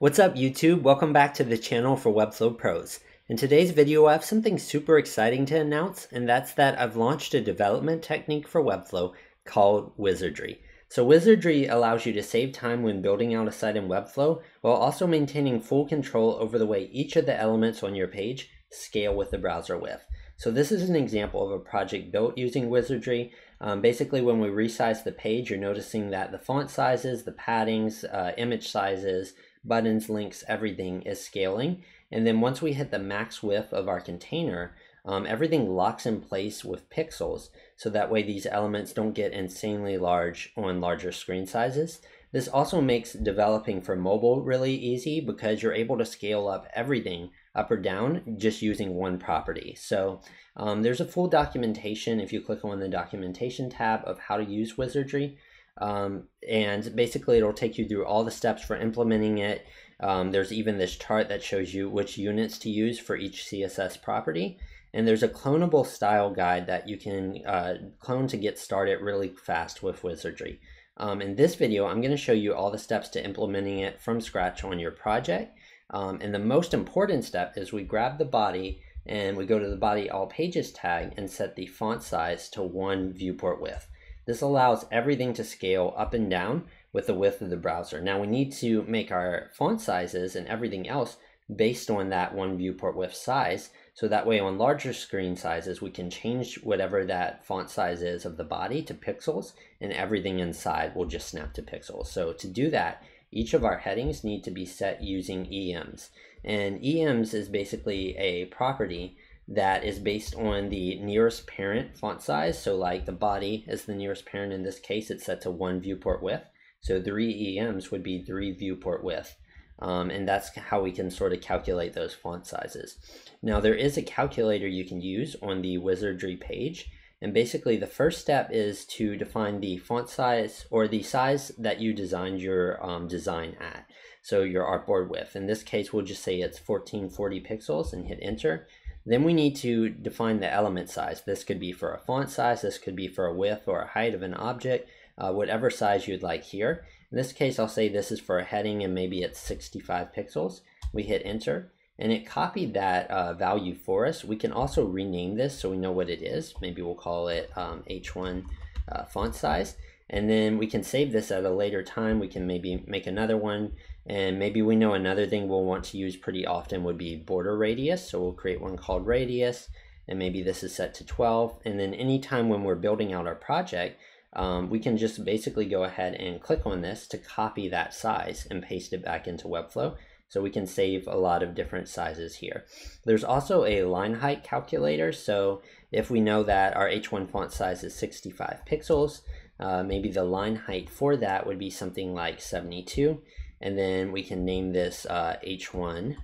What's up YouTube? Welcome back to the channel for Webflow Pros. In today's video I have something super exciting to announce and that's that I've launched a development technique for Webflow called Wizardry. So Wizardry allows you to save time when building out a site in Webflow while also maintaining full control over the way each of the elements on your page scale with the browser width. So this is an example of a project built using Wizardry. Um, basically, when we resize the page, you're noticing that the font sizes, the paddings, uh, image sizes, buttons, links, everything is scaling. And then once we hit the max width of our container, um, everything locks in place with pixels. So that way these elements don't get insanely large on larger screen sizes. This also makes developing for mobile really easy because you're able to scale up everything up or down just using one property. So um, there's a full documentation if you click on the documentation tab of how to use wizardry. Um, and basically, it'll take you through all the steps for implementing it. Um, there's even this chart that shows you which units to use for each CSS property. And there's a clonable style guide that you can uh, clone to get started really fast with wizardry. Um, in this video, I'm going to show you all the steps to implementing it from scratch on your project. Um, and the most important step is we grab the body and we go to the body all pages tag and set the font size to one viewport width. This allows everything to scale up and down with the width of the browser. Now we need to make our font sizes and everything else based on that one viewport width size. So that way on larger screen sizes, we can change whatever that font size is of the body to pixels and everything inside will just snap to pixels. So to do that, each of our headings need to be set using EMs. And EMs is basically a property that is based on the nearest parent font size. So like the body is the nearest parent in this case, it's set to one viewport width. So three EMs would be three viewport width. Um, and that's how we can sort of calculate those font sizes. Now there is a calculator you can use on the wizardry page. And basically the first step is to define the font size or the size that you designed your um, design at. So your artboard width. In this case, we'll just say it's 1440 pixels and hit enter. Then we need to define the element size. This could be for a font size, this could be for a width or a height of an object, uh, whatever size you'd like here. In this case, I'll say this is for a heading and maybe it's 65 pixels. We hit enter and it copied that uh, value for us. We can also rename this so we know what it is. Maybe we'll call it um, H1 uh, font size. And then we can save this at a later time. We can maybe make another one and maybe we know another thing we'll want to use pretty often would be border radius. So we'll create one called radius and maybe this is set to 12. And then anytime when we're building out our project, um, we can just basically go ahead and click on this to copy that size and paste it back into Webflow. So we can save a lot of different sizes here. There's also a line height calculator. So if we know that our H1 font size is 65 pixels, uh, maybe the line height for that would be something like 72. And then we can name this uh, h1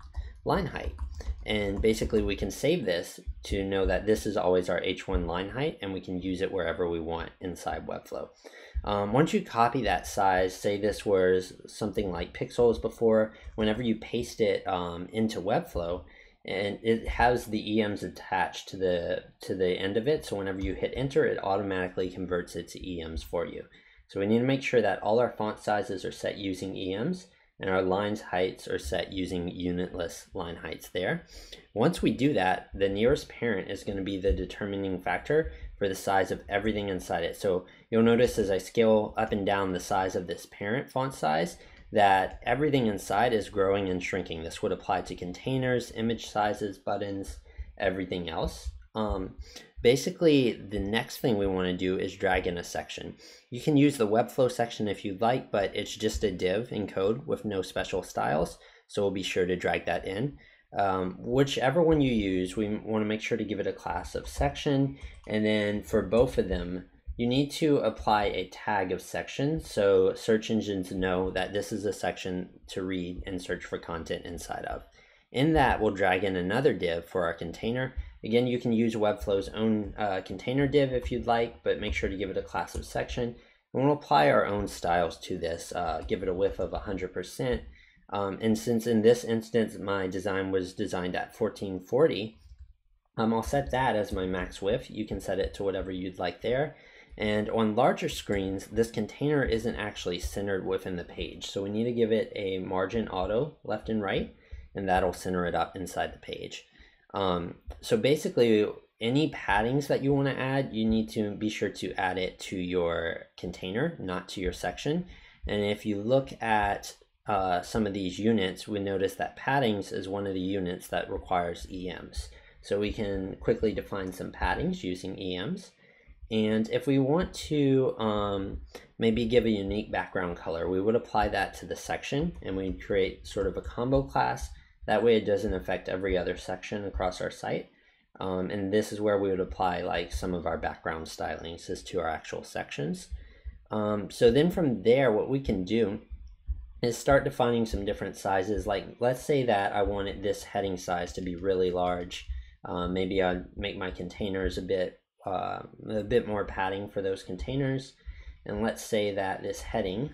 line height. And basically we can save this to know that this is always our h1 line height and we can use it wherever we want inside Webflow. Um, once you copy that size, say this was something like pixels before, whenever you paste it um, into Webflow, and it has the EMs attached to the to the end of it. So whenever you hit enter, it automatically converts it to EMs for you. So we need to make sure that all our font sizes are set using EMs and our lines heights are set using unitless line heights there. Once we do that, the nearest parent is gonna be the determining factor for the size of everything inside it. So you'll notice as I scale up and down the size of this parent font size, that everything inside is growing and shrinking. This would apply to containers, image sizes, buttons, everything else. Um, basically, the next thing we want to do is drag in a section. You can use the Webflow section if you'd like, but it's just a div in code with no special styles, so we'll be sure to drag that in. Um, whichever one you use, we want to make sure to give it a class of section, and then for both of them, you need to apply a tag of section so search engines know that this is a section to read and search for content inside of. In that, we'll drag in another div for our container Again, you can use Webflow's own uh, container div if you'd like, but make sure to give it a class of section. And we'll apply our own styles to this, uh, give it a width of 100%. Um, and since in this instance, my design was designed at 1440, um, I'll set that as my max width. You can set it to whatever you'd like there. And on larger screens, this container isn't actually centered within the page. So we need to give it a margin auto left and right, and that'll center it up inside the page. Um, so basically, any paddings that you want to add, you need to be sure to add it to your container, not to your section. And if you look at uh, some of these units, we notice that paddings is one of the units that requires EMs. So we can quickly define some paddings using EMs. And if we want to um, maybe give a unique background color, we would apply that to the section and we'd create sort of a combo class that way it doesn't affect every other section across our site. Um, and this is where we would apply like some of our background stylings is to our actual sections. Um, so then from there, what we can do is start defining some different sizes. Like let's say that I wanted this heading size to be really large. Um, maybe I make my containers a bit uh, a bit more padding for those containers. And let's say that this heading,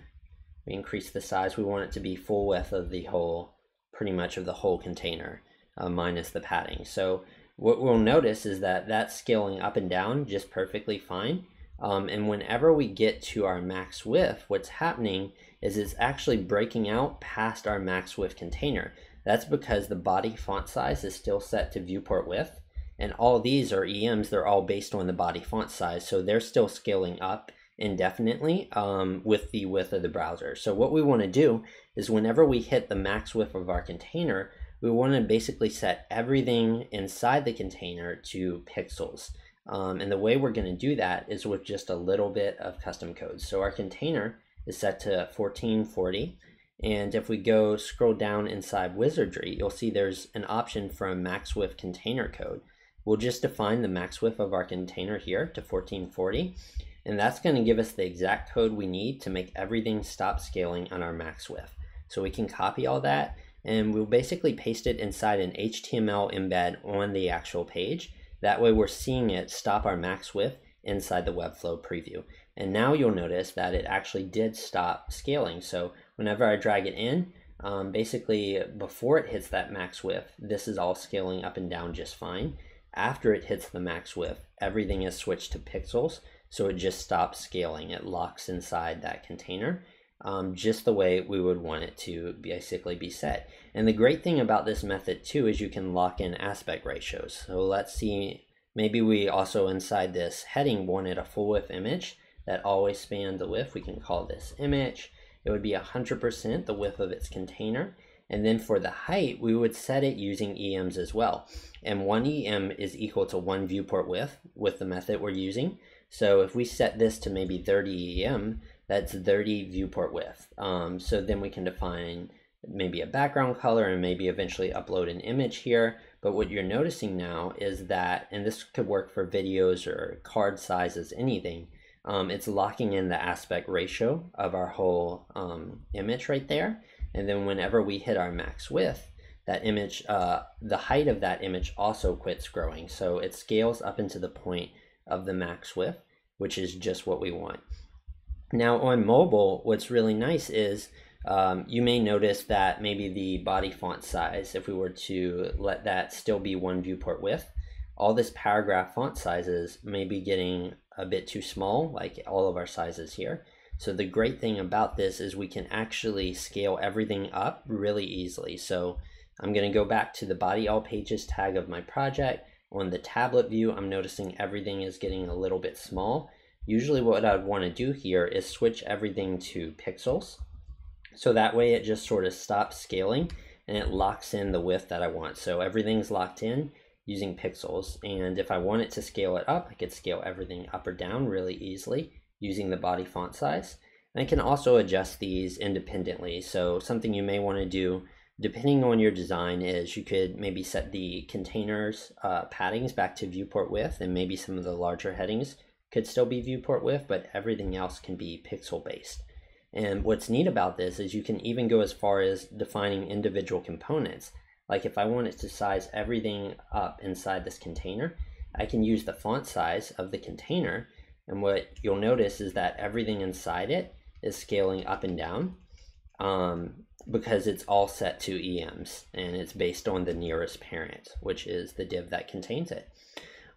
we increase the size, we want it to be full width of the whole pretty much of the whole container uh, minus the padding. So what we'll notice is that that's scaling up and down just perfectly fine. Um, and whenever we get to our max width, what's happening is it's actually breaking out past our max width container. That's because the body font size is still set to viewport width. And all these are EMs, they're all based on the body font size. So they're still scaling up indefinitely um, with the width of the browser. So what we want to do is whenever we hit the max width of our container, we want to basically set everything inside the container to pixels. Um, and the way we're going to do that is with just a little bit of custom code. So our container is set to 1440. And if we go scroll down inside wizardry, you'll see there's an option a max width container code. We'll just define the max width of our container here to 1440. And that's going to give us the exact code we need to make everything stop scaling on our max width. So we can copy all that and we'll basically paste it inside an HTML embed on the actual page. That way we're seeing it stop our max width inside the Webflow preview. And now you'll notice that it actually did stop scaling. So whenever I drag it in, um, basically before it hits that max width, this is all scaling up and down just fine. After it hits the max width, everything is switched to pixels. So it just stops scaling. It locks inside that container um, just the way we would want it to basically be set. And the great thing about this method too is you can lock in aspect ratios. So let's see, maybe we also inside this heading wanted a full width image that always spans the width. We can call this image. It would be 100% the width of its container. And then for the height, we would set it using EMs as well. And one EM is equal to one viewport width with the method we're using. So if we set this to maybe 30 EM, that's 30 viewport width. Um, so then we can define maybe a background color and maybe eventually upload an image here. But what you're noticing now is that, and this could work for videos or card sizes, anything, um, it's locking in the aspect ratio of our whole um, image right there. And then whenever we hit our max width, that image, uh, the height of that image also quits growing. So it scales up into the point of the max width, which is just what we want. Now on mobile, what's really nice is um, you may notice that maybe the body font size, if we were to let that still be one viewport width, all this paragraph font sizes may be getting a bit too small, like all of our sizes here. So the great thing about this is we can actually scale everything up really easily. So I'm gonna go back to the body all pages tag of my project on the tablet view, I'm noticing everything is getting a little bit small. Usually what I'd want to do here is switch everything to pixels. So that way it just sort of stops scaling and it locks in the width that I want. So everything's locked in using pixels. And if I want it to scale it up, I could scale everything up or down really easily using the body font size. And I can also adjust these independently. So something you may want to do depending on your design is you could maybe set the containers uh, paddings back to viewport width and maybe some of the larger headings could still be viewport width but everything else can be pixel based and what's neat about this is you can even go as far as defining individual components like if I wanted to size everything up inside this container I can use the font size of the container and what you'll notice is that everything inside it is scaling up and down um, because it's all set to EMs and it's based on the nearest parent, which is the div that contains it.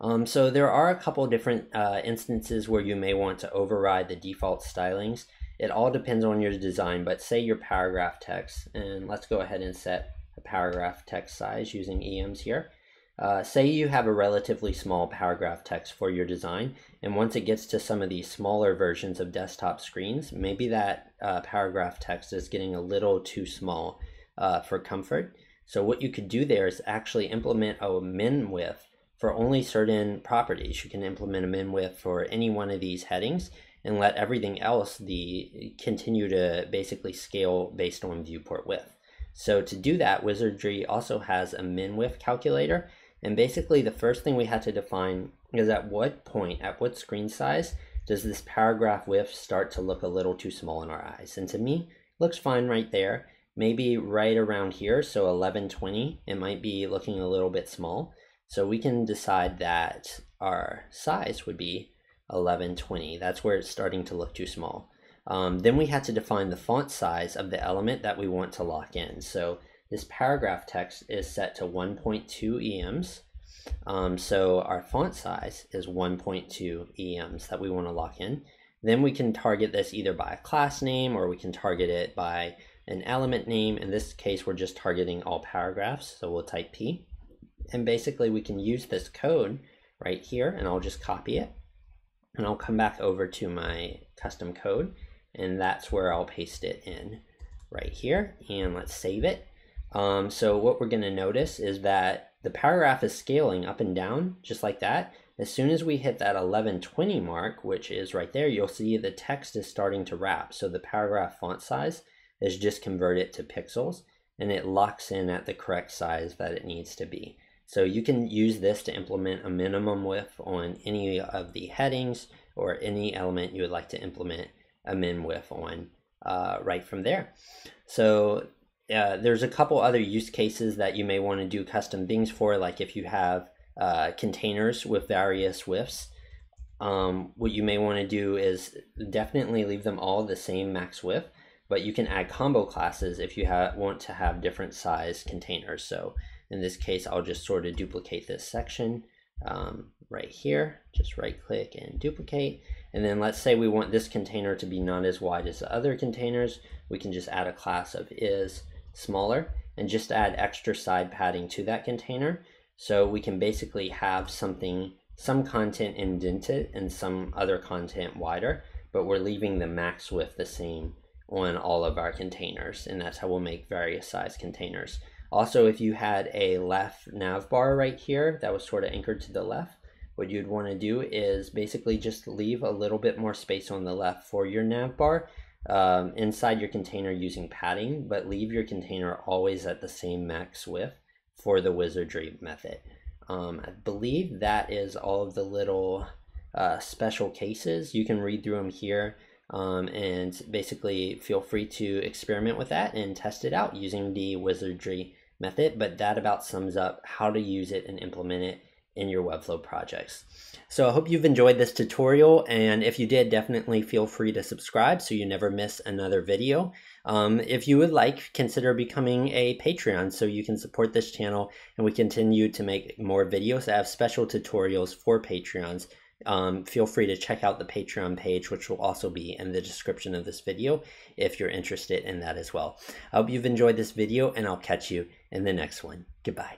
Um, so there are a couple different uh, instances where you may want to override the default stylings. It all depends on your design, but say your paragraph text, and let's go ahead and set a paragraph text size using EMs here. Uh, say you have a relatively small paragraph text for your design, and once it gets to some of these smaller versions of desktop screens, maybe that uh, paragraph text is getting a little too small uh, for comfort. So what you could do there is actually implement a min width for only certain properties. You can implement a min width for any one of these headings and let everything else the continue to basically scale based on viewport width. So to do that, Wizardry also has a min width calculator and basically the first thing we had to define is at what point, at what screen size, does this paragraph width start to look a little too small in our eyes? And to me, looks fine right there. Maybe right around here, so 1120, it might be looking a little bit small. So we can decide that our size would be 1120. That's where it's starting to look too small. Um, then we had to define the font size of the element that we want to lock in. So this paragraph text is set to 1.2 EMs. Um, so our font size is 1.2 EMs that we want to lock in. Then we can target this either by a class name or we can target it by an element name. In this case, we're just targeting all paragraphs. So we'll type P. And basically we can use this code right here and I'll just copy it. And I'll come back over to my custom code and that's where I'll paste it in right here. And let's save it. Um, so what we're going to notice is that the paragraph is scaling up and down just like that. As soon as we hit that 1120 mark, which is right there, you'll see the text is starting to wrap. So the paragraph font size is just converted to pixels and it locks in at the correct size that it needs to be. So you can use this to implement a minimum width on any of the headings or any element you would like to implement a min width on uh, right from there. So uh, there's a couple other use cases that you may want to do custom things for, like if you have uh, containers with various WIFs. Um, what you may want to do is definitely leave them all the same max width, but you can add combo classes if you want to have different size containers. So in this case, I'll just sort of duplicate this section um, right here, just right click and duplicate. And then let's say we want this container to be not as wide as the other containers. We can just add a class of is smaller and just add extra side padding to that container so we can basically have something some content indented and some other content wider but we're leaving the max width the same on all of our containers and that's how we'll make various size containers also if you had a left nav bar right here that was sort of anchored to the left what you'd want to do is basically just leave a little bit more space on the left for your nav bar um, inside your container using padding, but leave your container always at the same max width for the wizardry method. Um, I believe that is all of the little uh, special cases. You can read through them here um, and basically feel free to experiment with that and test it out using the wizardry method. But that about sums up how to use it and implement it in your Webflow projects. So I hope you've enjoyed this tutorial and if you did definitely feel free to subscribe so you never miss another video. Um, if you would like consider becoming a Patreon so you can support this channel and we continue to make more videos. I have special tutorials for Patreons. Um, feel free to check out the Patreon page which will also be in the description of this video if you're interested in that as well. I hope you've enjoyed this video and I'll catch you in the next one. Goodbye.